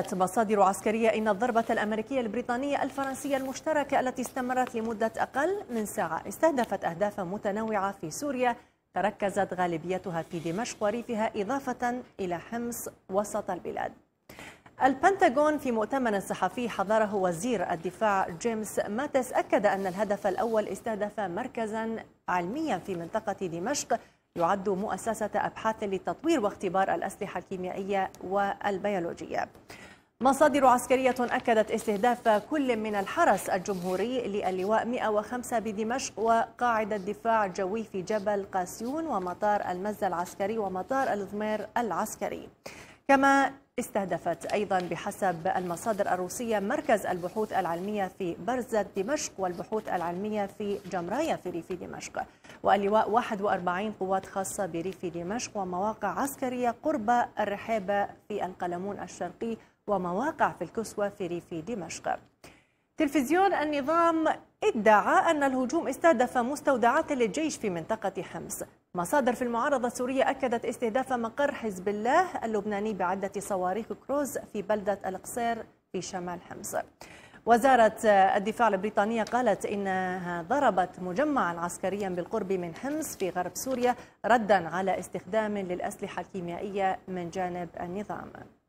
قالت مصادر عسكرية إن الضربة الأمريكية البريطانية الفرنسية المشتركة التي استمرت لمدة أقل من ساعة استهدفت أهدافا متنوعة في سوريا تركزت غالبيتها في دمشق وريفها إضافة إلى حمص وسط البلاد البنتاغون في مؤتمر صحفي حضره وزير الدفاع جيمس ماتس أكد أن الهدف الأول استهدف مركزا علميا في منطقة دمشق يعد مؤسسة أبحاث لتطوير واختبار الأسلحة الكيميائية والبيولوجية مصادر عسكرية أكدت استهداف كل من الحرس الجمهوري للواء 105 بدمشق وقاعدة دفاع الجوي في جبل قاسيون ومطار المزة العسكري ومطار الضمير العسكري كما استهدفت أيضا بحسب المصادر الروسية مركز البحوث العلمية في برزة دمشق والبحوث العلمية في جمرايا في ريف دمشق واللواء 41 قوات خاصة بريف دمشق ومواقع عسكرية قرب الرحابة في القلمون الشرقي ومواقع في الكسوة في ريف دمشق تلفزيون النظام ادعى أن الهجوم استهدف مستودعات للجيش في منطقة حمص مصادر في المعارضة السورية أكدت استهداف مقر حزب الله اللبناني بعدة صواريخ كروز في بلدة القصير في شمال حمص وزارة الدفاع البريطانية قالت إنها ضربت مجمعا عسكريا بالقرب من حمص في غرب سوريا ردا على استخدام للأسلحة الكيميائية من جانب النظام